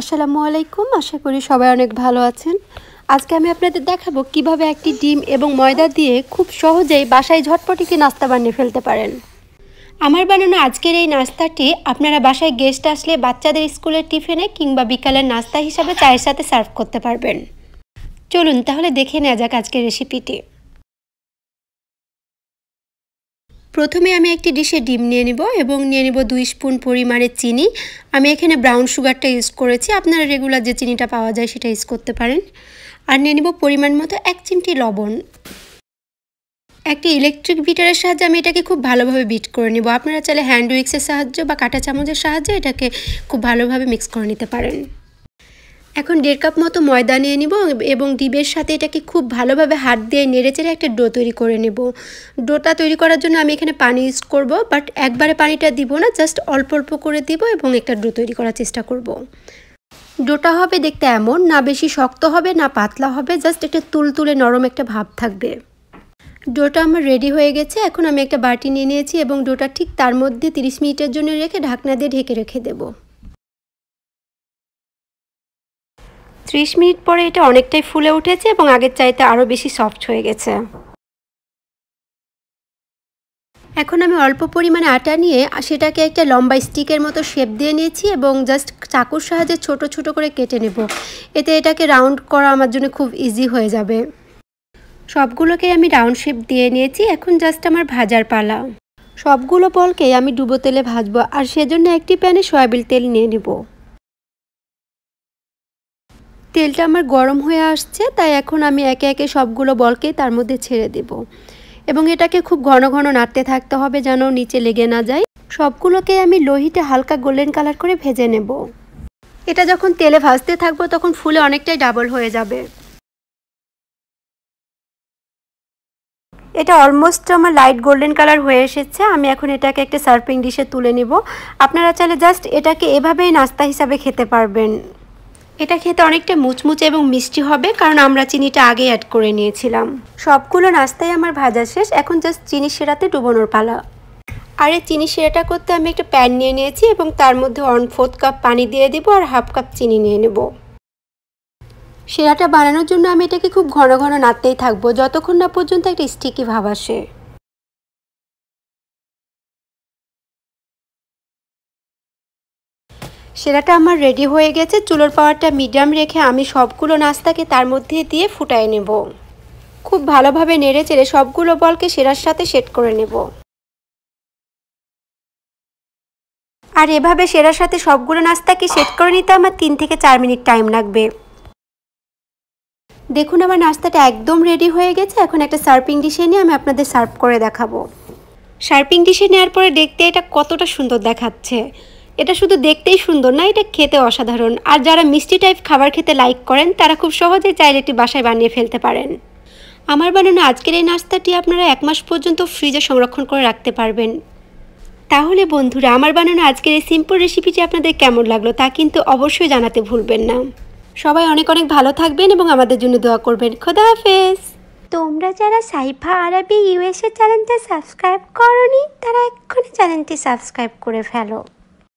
আসসালামু আলাইকুম আশা করি সবাই অনেক ভালো আছেন আজকে আমি আপনাদের দেখাবো কিভাবে একটি ডিম এবং ময়দা দিয়ে খুব সহজেই বাসায় ঝটপটিকে নাস্তা বানিয়ে ফেলতে পারেন আমার বানানো আজকের এই নাস্তাটি আপনারা বাসায় গেস্ট আসলে বাচ্চাদের স্কুলের টিফিনে কিংবা বিকালের নাস্তা হিসাবে চায়ের সাথে সার্ভ করতে পারবেন চলুন তাহলে দেখে নেওয়া যাক আজকের রেসিপিটি প্রথমে আমি একটি ডিশে ডিম নিয়ে নিব এবং নিয়ে নিব দুই স্পুন পরিমাণে চিনি আমি এখানে ব্রাউন সুগারটা ইউজ করেছি আপনারা রেগুলার যে চিনিটা পাওয়া যায় সেটা ইউজ করতে পারেন আর নিয়ে নিব পরিমাণ মতো এক চিমটি লবণ একটি ইলেকট্রিক বিটারের সাহায্যে আমি এটাকে খুব ভালোভাবে বিট করে নেব আপনারা চাইলে হ্যান্ড উইক্সের সাহায্য বা কাঁটা চামচের সাহায্যে এটাকে খুব ভালোভাবে মিক্স করে নিতে পারেন এখন দেড় কাপ মতো ময়দা নিয়ে নিব এবং ডিবের সাথে এটাকে খুব ভালোভাবে হাত দিয়ে নেড়েচেড়ে একটা ডো তৈরি করে নেব ডোটা তৈরি করার জন্য আমি এখানে পানি ইউজ করব বাট একবারে পানিটা দিব না জাস্ট অল্প অল্প করে দিব এবং একটা ডো তৈরি করার চেষ্টা করব। ডোটা হবে দেখতে এমন না বেশি শক্ত হবে না পাতলা হবে জাস্ট একটা তুলতুলে নরম একটা ভাব থাকবে ডোটা আমার রেডি হয়ে গেছে এখন আমি একটা বাটি নিয়ে নিয়েছি এবং ডোটা ঠিক তার মধ্যে তিরিশ মিনিটের জন্য রেখে ঢাকনা দিয়ে ঢেকে রেখে দেবো 30 মিনিট পরে এটা অনেকটাই ফুলে উঠেছে এবং আগের চাইতে আরও বেশি সফট হয়ে গেছে এখন আমি অল্প পরিমাণে আটা নিয়ে সেটাকে একটা লম্বা স্টিকের মতো শেপ দিয়ে নিয়েছি এবং জাস্ট চাকুর সাহায্যে ছোট ছোট করে কেটে নেব এতে এটাকে রাউন্ড করা আমার জন্য খুব ইজি হয়ে যাবে সবগুলোকে আমি রাউন্ড শেপ দিয়ে নিয়েছি এখন জাস্ট আমার ভাজার পালা সবগুলো বলকে আমি ডুবো তেলে ভাজবো আর সেজন্য একটি প্যানে সয়াবিন তেল নিয়ে নেবো তেলটা আমার গরম হয়ে আসছে তাই এখন আমি একে একে সবগুলো বলকে তার মধ্যে ছেড়ে দেব এবং এটাকে খুব ঘন ঘন নাড়তে থাকতে হবে যেন নিচে লেগে না যায় সবগুলোকে আমি লোহিতে হালকা গোল্ডেন কালার করে ভেজে নেব এটা যখন তেলে ভাজতে থাকবো তখন ফুলে অনেকটাই ডাবল হয়ে যাবে এটা অলমোস্ট আমার লাইট গোল্ডেন কালার হয়ে এসেছে আমি এখন এটাকে একটা সার্ফিং ডিশে তুলে নেব আপনারা চাইলে জাস্ট এটাকে এভাবেই নাস্তা হিসাবে খেতে পারবেন এটা খেতে অনেকটা মুচমুচে এবং মিষ্টি হবে কারণ আমরা চিনিটা আগে অ্যাড করে নিয়েছিলাম সবগুলো নাস্তায় আমার ভাজা শেষ এখন জাস্ট চিনি সেরাতে ডুবোনোর পালা আর এই চিনি সেরাটা করতে আমি একটা প্যান নিয়ে নিয়েছি এবং তার মধ্যে ওয়ান ফোর্থ কাপ পানি দিয়ে দেবো আর হাফ কাপ চিনি নিয়ে নেব সেরাটা বানানোর জন্য আমি এটাকে খুব ঘন ঘন নাড়তেই থাকবো যতক্ষণ না পর্যন্ত একটা স্টিকি ভাব আসে সেরাটা আমার রেডি হয়ে গেছে চুলোর পাওয়ারটা মিডিয়াম রেখে আমি সবগুলো নাস্তাকে তার মধ্যে দিয়ে ফুটায় নেব খুব ভালোভাবে নেড়ে চেড়ে সবগুলো বলকে সেরার সাথে সেট করে নেব আর এভাবে সেরার সাথে সবগুলো নাস্তাকে সেট করে নিতে আমার তিন থেকে চার মিনিট টাইম লাগবে দেখুন আমার নাস্তাটা একদম রেডি হয়ে গেছে এখন একটা সার্পিং ডিশে নিয়ে আমি আপনাদের সার্ভ করে দেখাবো সার্পিং ডিশে নেওয়ার পরে দেখতে এটা কতটা সুন্দর দেখাচ্ছে এটা শুধু দেখতেই সুন্দর না এটা খেতে অসাধারণ আর যারা মিষ্টি টাইপ খাবার খেতে লাইক করেন তারা খুব সহজে চাইলে এটি বাসায় বানিয়ে ফেলতে পারেন আমার বানানো আজকের এই নাস্তাটি আপনারা এক মাস পর্যন্ত ফ্রিজে সংরক্ষণ করে রাখতে পারবেন তাহলে বন্ধুরা আমার বানানো আজকের এই সিম্পল রেসিপিটি আপনাদের কেমন লাগলো তা কিন্তু অবশ্যই জানাতে ভুলবেন না সবাই অনেক অনেক ভালো থাকবেন এবং আমাদের জন্য দোয়া করবেন খোদা হাফেজ তোমরা যারা সাইফা আরবি ইউএসএ চ্যানেলটা সাবস্ক্রাইব করনি তারা এক্ষুনি চ্যানেলটি সাবস্ক্রাইব করে ফেলো